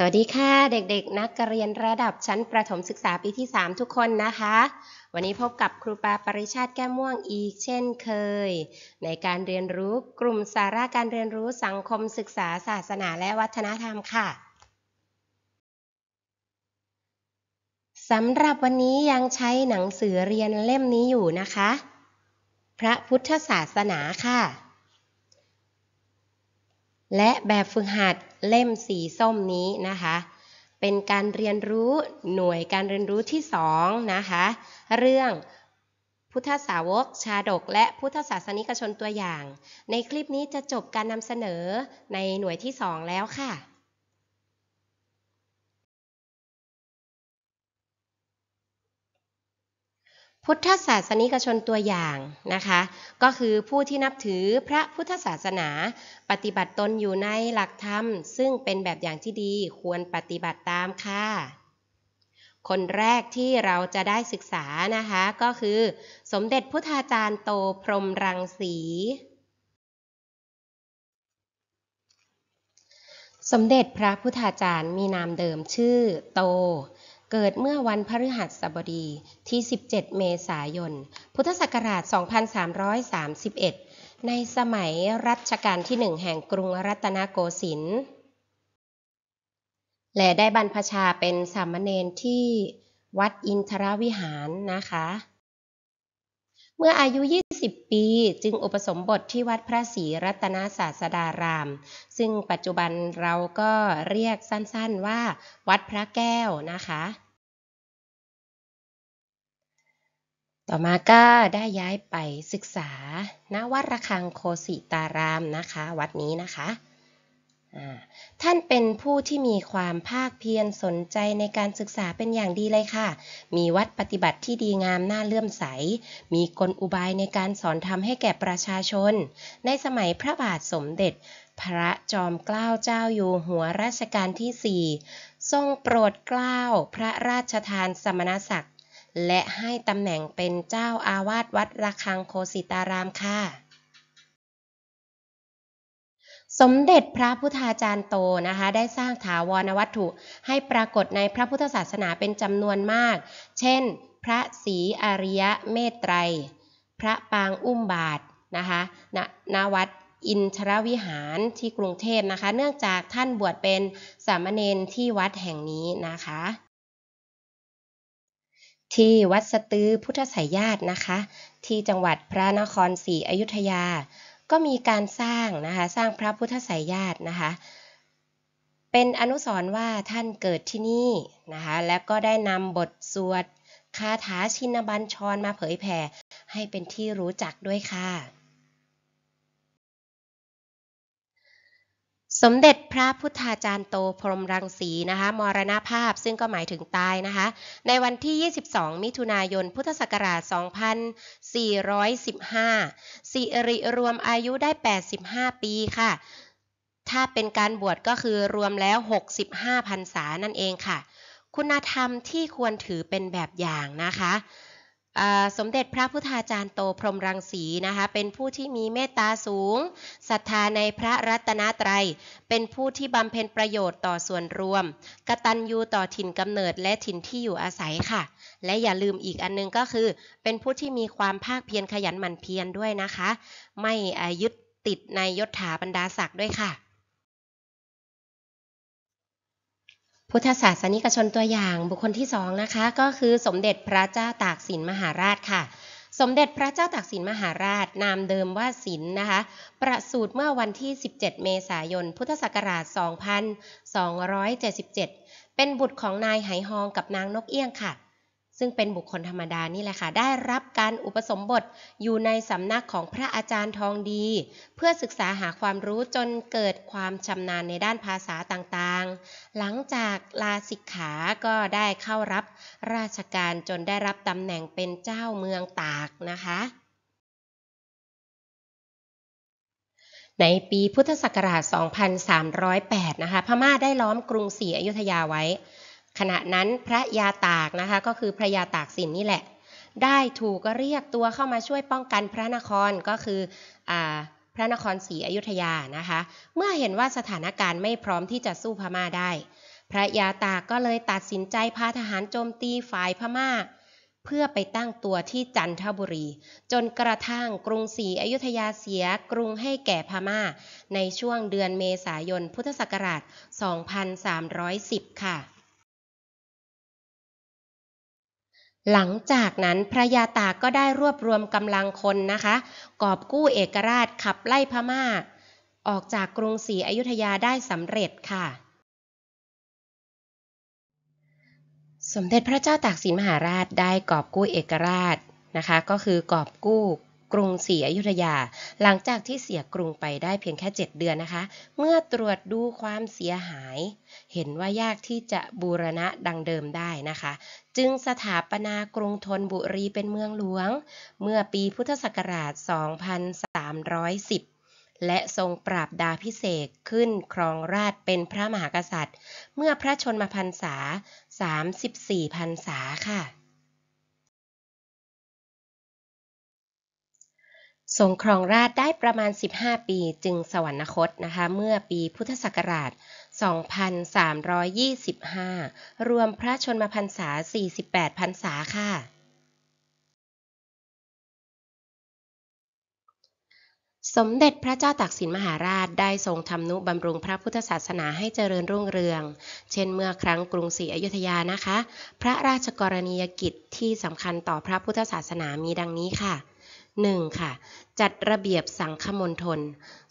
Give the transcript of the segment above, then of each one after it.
สวัสดีค่ะเด็กๆ นักเรียนระดับชั้นประถมศึกษา ปีที่ 3 ทุกคนนะคะ วันนี้พบกับครูปาปริชาติแก้ม่วงอีก เช่นเคย ในการเรียนรู้กลุ่มสาระการเรียนรู้สังคมศึกษาศาสนาและวัฒนธรรมค่ะ สำหรับวันนี้ยังใช้หนังสือเรียนเล่มนี้อยู่นะคะ พระพุทธศาสนาค่ะและแบบฝึกหัดเล่มสีส้มนี้นะคะ เป็นการเรียนรู้หน่วยการเรียนรู้ที่สองนะคะ เรื่องพุทธสาวก ชาดก และพุทธศาสนิกชนตัวอย่าง ในคลิปนี้จะจบการนำเสนอในหน่วยที่สองแล้วค่ะพุทธศาสนิกชนตัวอย่างนะคะ ก็คือผู้ที่นับถือพระพุทธศาสนา ปฏิบัติตนอยู่ในหลักธรรม ซึ่งเป็นแบบอย่างที่ดีควรปฏิบัติตามค่ะ คนแรกที่เราจะได้ศึกษานะคะ ก็คือสมเด็จพุทธาจารย์โตพรมรังสี สมเด็จพระพุทธาจารย์มีนามเดิมชื่อโตเกิดเมื่อวันพฤหัสบดีที่ 17 เมษายน พุทธศักราช 2331 ในสมัยรัชกาลที่หนึ่งแห่งกรุงรัตนโกสินทร์ และได้บรรพชาเป็นสามเณรที่วัดอินทรวิหารนะคะ เมื่ออายุ20ปีจึงอุปสมบทที่วัดพระศรีรัตนศาสดาราม ซึ่งปัจจุบันเราก็เรียกสั้น ๆว่าวัดพระแก้วนะคะ ต่อมาก็ได้ย้ายไปศึกษาณวัดระฆังโคสิตารามนะคะ วัดนี้นะคะท่านเป็นผู้ที่มีความภาคเพียรสนใจในการศึกษาเป็นอย่างดีเลยค่ะ มีวัดปฏิบัติที่ดีงามน่าเลื่อมใส มีกลอุบายในการสอนธรรมให้แก่ประชาชน ในสมัยพระบาทสมเด็จ พระจอมเกล้าเจ้าอยู่หัวรัชกาลที่ 4 ทรงโปรดเกล้า พระราชทานสมณศักดิ์ และให้ตำแหน่งเป็นเจ้าอาวาสวัดระฆังโคสิตารามค่ะสมเด็จพระพุทธาจารย์โตนะคะ ได้สร้างถาวรวัตถุให้ปรากฏในพระพุทธศาสนาเป็นจำนวนมาก เช่นพระศรีอริยะเมตไตร พระปางอุ้มบาทนะคะณนวัดอินทรวิหารที่กรุงเทพนะคะ เนื่องจากท่านบวชเป็นสามเณรที่วัดแห่งนี้นะคะ ที่วัดสตือพุทธไสยญาตินะคะ ที่จังหวัดพระนครศรีอยุธยาก็มีการสร้างนะคะสร้างพระพุทธสายญาตินะคะเป็นอนุสรณ์ว่าท่านเกิดที่นี่นะคะและก็ได้นำบทสวดคาถาชินบัญชรมาเผยแผ่ ให้เป็นที่รู้จักด้วยค่ะสมเด็จพระพุทธาจารย์โตพรมรังสีนะคะ มรณภาพซึ่งก็หมายถึงตายนะคะ ในวันที่ 22 มิถุนายน พุทธศักราช 2415 สิริรวมอายุได้ 85 ปีค่ะ ถ้าเป็นการบวชก็คือรวมแล้ว 65พรรษานั่นเองค่ะ คุณธรรมที่ควรถือเป็นแบบอย่างนะคะสมเด็จพระพุทธาจารย์โตพรมรังสีนะคะ เป็นผู้ที่มีเมตตาสูงศรัทธาในพระรัตนตรยัย เป็นผู้ที่บำเพ็ญประโยชน์ต่อส่วนรวม กตัญญูต่อถิ่นกำเนิดและถิ่นที่อยู่อาศัยค่ะ และอย่าลืมอีกอันนึงก็คือ เป็นผู้ที่มีความภาคเพียรขยันหมั่นเพียรด้วยนะคะ ไม่ยึดติดในยศถาบรรดาศักดิ์ด้วยค่ะพุทธศาสนิกชนตัวอย่างบุคคลที่สองนะคะก็คือสมเด็จพระเจ้าตากสินมหาราชค่ะ สมเด็จพระเจ้าตากสินมหาราช นามเดิมว่าสินนะคะ ประสูติเมื่อวันที่ 17 เมษายน พุทธศักราช 2277 เป็นบุตรของนายไหฮองกับนางนกเอี้ยงค่ะซึ่งเป็นบุคคลธรรมดานี่แหละค่ะได้รับการอุปสมบทอยู่ในสำนักของพระอาจารย์ทองดี เพื่อศึกษาหาความรู้จนเกิดความชำนาญในด้านภาษาต่างๆ หลังจากลาสิกขาก็ได้เข้ารับราชการจนได้รับตำแหน่งเป็นเจ้าเมืองตากนะคะ ในปีพุทธศักราช 2308 นะคะพม่าได้ล้อมกรุงศรีอยุธยาไว้ขณะนั้นพระยาตากนะคะก็คือพระยาตากสินนี่แหละ ได้ถูกเรียกตัวเข้ามาช่วยป้องกันพระนครก็คืออพระนครศรีอยุธยานะคะ เมื่อเห็นว่าสถานการณ์ไม่พร้อมที่จะสู้พม่าได้ พระยาตากก็เลยตัดสินใจพาทหารโจมตีฝ่ายพม่า เพื่อไปตั้งตัวที่จันทบุรี จนกระทั่งกรุงศรีอยุธยาเสีย กรุงให้แก่พม่า ในช่วงเดือนเมษายน พุทธศักราช 2310 ค่ะหลังจากนั้นพระยาตาก็ได้รวบรวมกำลังคนนะคะ กอบกู้เอกราชขับไล่พมา่าออกจากกรุงศรีอยุธยาได้สำเร็จค่ะ สมเด็จพระเจ้าตากสินมหาราชได้กอบกู้เอกราชนะคะ ก็คือกอบกู้กรุงศรีอยุธยา หลังจากที่เสียกรุงไปได้เพียงแค่ 7 เดือนนะคะ เมื่อตรวจดูความเสียหาย เห็นว่ายากที่จะบูรณะดังเดิมได้นะคะ จึงสถาปนากรุงธนบุรีเป็นเมืองหลวง เมื่อปีพุทธศักราช 2310 และทรงปราบดาพิเศษขึ้นครองราชเป็นพระมหากษัตริย์ เมื่อพระชนมพรรษา 34พรรษาค่ะทรงครองราชได้ประมาณ 15 ปี จึงสวรรคตนะคะเมื่อปีพุทธศักราช 2325 รวมพระชนมพรรษา 48พรรษาค่ะ สมเด็จพระเจ้าตากสินมหาราชได้ทรงทำนุบำรุงพระพุทธศาสนาให้เจริญรุ่งเรือง เช่นเมื่อครั้งกรุงศรีอยุธยานะคะ พระราชกรณียกิจที่สำคัญต่อพระพุทธศาสนามีดังนี้ค่ะ 1. ค่ะจัดระเบียบสังคมนทน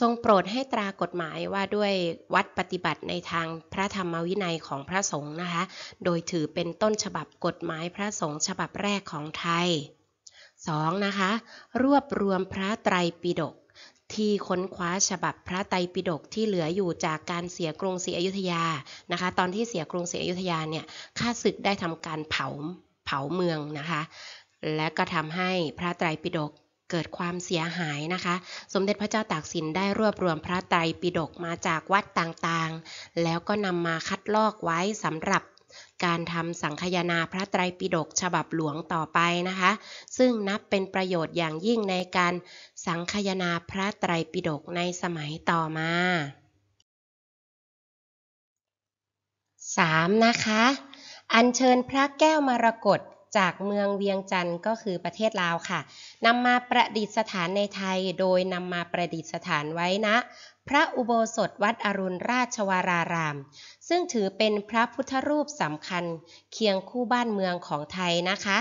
ทรงโปรดให้ตรากฎหมายว่าด้วยวัดปฏิบัติในทางพระธรรมวินัยของพระสงฆ์นะคะโดยถือเป็นต้นฉบับกฎหมายพระสงฆ์ฉบับแรกของไทย 2. นะคะรวบรวมพระไตรปิฎกที่ค้นคว้าฉบับพระไตรปิฎกที่เหลืออยู่จากการเสียกรุงศรีอยุธยานะคะตอนที่เสียกรุงศรีอยุธยาเนี่ยข้าศึกได้ทำการเผาเผาเมืองนะคะและก็ทำให้พระไตรปิฎกเกิดความเสียหายนะคะ สมเด็จพระเจ้าตากสินได้รวบรวมพระไตรปิฎกมาจากวัดต่างๆ แล้วก็นำมาคัดลอกไว้สำหรับการทำสังคยนาพระไตรปิฎกฉบับหลวงต่อไปนะคะ ซึ่งนับเป็นประโยชน์อย่างยิ่งในการสังคยนาพระไตรปิฎกในสมัยต่อมา 3. นะคะ อัญเชิญพระแก้วมรกตจากเมืองเวียงจันทร์ก็คือประเทศลาวค่ะนำมาประดิษฐานในไทย โดยนำมาประดิษฐานไว้นะ พระอุโบสถวัดอรุณราชวาราราม ซึ่งถือเป็นพระพุทธรูปสำคัญเคียงคู่บ้านเมืองของไทยนะคะ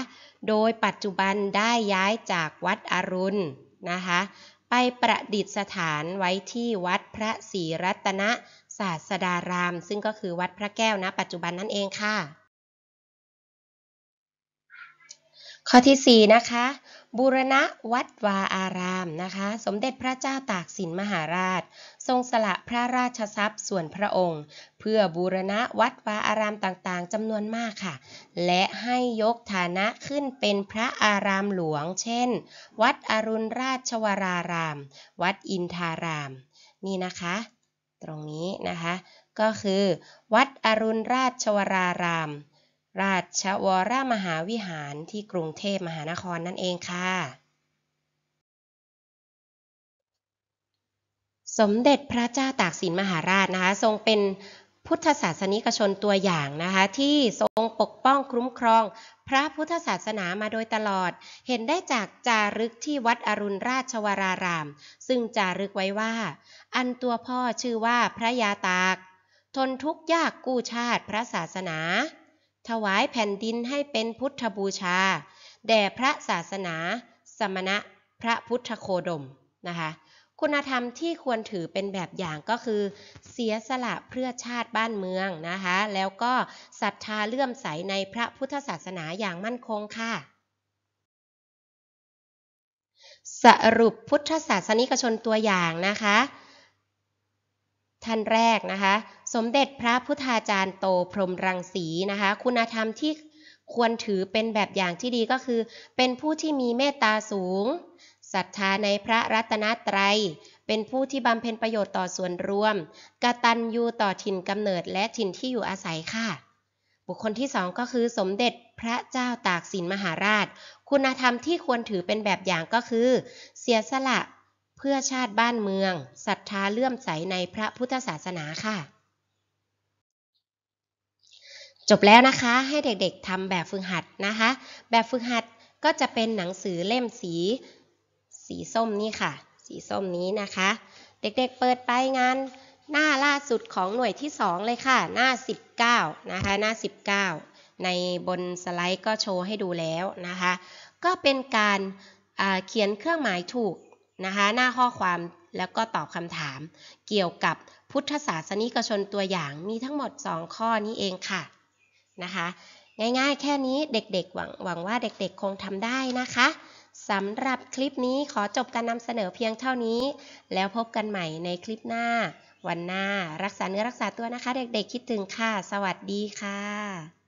โดยปัจจุบันได้ย้ายจากวัดอรุณนะคะไปประดิษฐานไว้ที่วัดพระศรีรัตนศาสดาราม ซึ่งก็คือวัดพระแก้วนะปัจจุบันนั่นเองค่ะข้อที่4นะคะบูรณะวัดวาอารามนะคะสมเด็จพระเจ้าตากสินมหาราช ทรงสละพระราชทรัพย์ส่วนพระองค์ เพื่อบูรณะวัดวาอารามต่างๆจำนวนมากค่ะ และให้ยกฐานะขึ้นเป็นพระอารามหลวง เช่น วัดอรุณราชวราราม วัดอินทาราม นี่นะคะ ตรงนี้นะคะก็คือ วัดอรุณราชวรารามราชวรมหาวิหารที่กรุงเทพมหานครนั่นเองค่ะ สมเด็จพระเจ้าตากสินมหาราชนะคะทรงเป็นพุทธศาสนิกชนตัวอย่างนะคะ ที่ทรงปกป้องคุ้มครอง พระพุทธศาสนามาโดยตลอด เห็นได้จากจารึกที่วัดอรุณราชวราราม ซึ่งจารึกไว้ว่า อันตัวพ่อชื่อว่าพระยาตาก ทนทุกข์ยากกู้ชาติพระศาสนาถวายแผ่นดินให้เป็นพุทธบูชา แด่พระศาสนา สมณะ พระพุทธโคดมนะคะ คุณธรรมที่ควรถือเป็นแบบอย่างก็คือ เสียสละเพื่อชาติบ้านเมืองนะคะ แล้วก็ศรัทธาเลื่อมใสในพระพุทธศาสนาอย่างมั่นคงค่ะ สรุปพุทธศาสนิกชนตัวอย่างนะคะท่านแรกนะคะสมเด็จพระพุทธาจารย์โตพรมรังสีนะคะ คุณธรรมที่ควรถือเป็นแบบอย่างที่ดีก็คือ เป็นผู้ที่มีเมตตาสูง ศรัทธาในพระรัตนตรัย เป็นผู้ที่บำเพ็ญประโยชน์ต่อส่วนรวมกตัญญูต่อถิ่นกำเนิดและถิ่นที่อยู่อาศัยค่ะ บุคคลที่สองก็คือ สมเด็จพระเจ้าตากสินมหาราช คุณธรรมที่ควรถือเป็นแบบอย่างก็คือ เสียสละเพื่อชาติบ้านเมือง ศรัทธาเลื่อมใสในพระพุทธศาสนาค่ะจบแล้วนะคะ ให้เด็กๆทำแบบฝึกหัดนะคะ แบบฝึกหัดก็จะเป็นหนังสือเล่มสี สีส้มนี่ค่ะ สีส้มนี้นะคะ เด็ก ๆ เปิดไปงานหน้าล่าสุดของหน่วยที่2เลยค่ะ หน้า 19นะคะ หน้า 19 ในบนสไลด์ก็โชว์ให้ดูแล้วนะคะ ก็เป็นการเขียนเครื่องหมายถูกนะคะ หน้าข้อความแล้วก็ตอบคำถาม เกี่ยวกับพุทธศาสนิกชนตัวอย่างมีทั้งหมด 2 ข้อนี้เองค่ะนะคะง่ายๆแค่นี้เด็กๆ หวังหวังว่าเด็กๆคงทำได้นะคะสำหรับคลิปนี้ขอจบการนำเสนอเพียงเท่านี้ แล้วพบกันใหม่ในคลิปหน้าวันหน้า รักษาเนื้อรักษาตัวนะคะเด็กๆคิดถึงค่ะ สวัสดีค่ะ